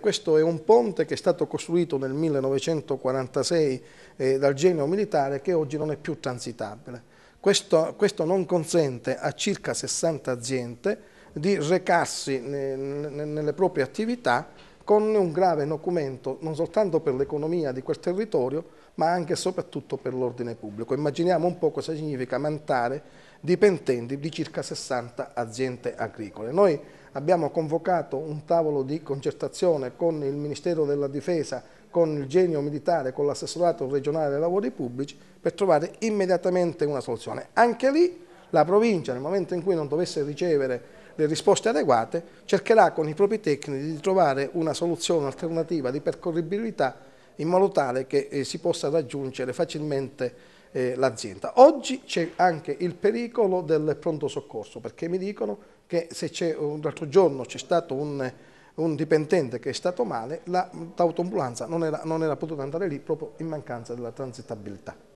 Questo è un ponte che è stato costruito nel 1946 eh, dal genio militare che oggi non è più transitabile. Questo, questo non consente a circa 60 aziende di recarsi ne, ne, nelle proprie attività con un grave documento non soltanto per l'economia di quel territorio, ma anche e soprattutto per l'ordine pubblico. Immaginiamo un po' cosa significa mantare dipendenti di circa 60 aziende agricole. Noi abbiamo convocato un tavolo di concertazione con il Ministero della Difesa, con il genio militare, con l'assessorato regionale dei lavori pubblici per trovare immediatamente una soluzione. Anche lì la provincia nel momento in cui non dovesse ricevere le risposte adeguate, cercherà con i propri tecnici di trovare una soluzione alternativa di percorribilità in modo tale che eh, si possa raggiungere facilmente eh, l'azienda. Oggi c'è anche il pericolo del pronto soccorso perché mi dicono che se c'è un altro giorno c'è stato un, un, dipendente che è stato male, l'autoambulanza la, non, non era potuta andare lì proprio in mancanza della transitabilità.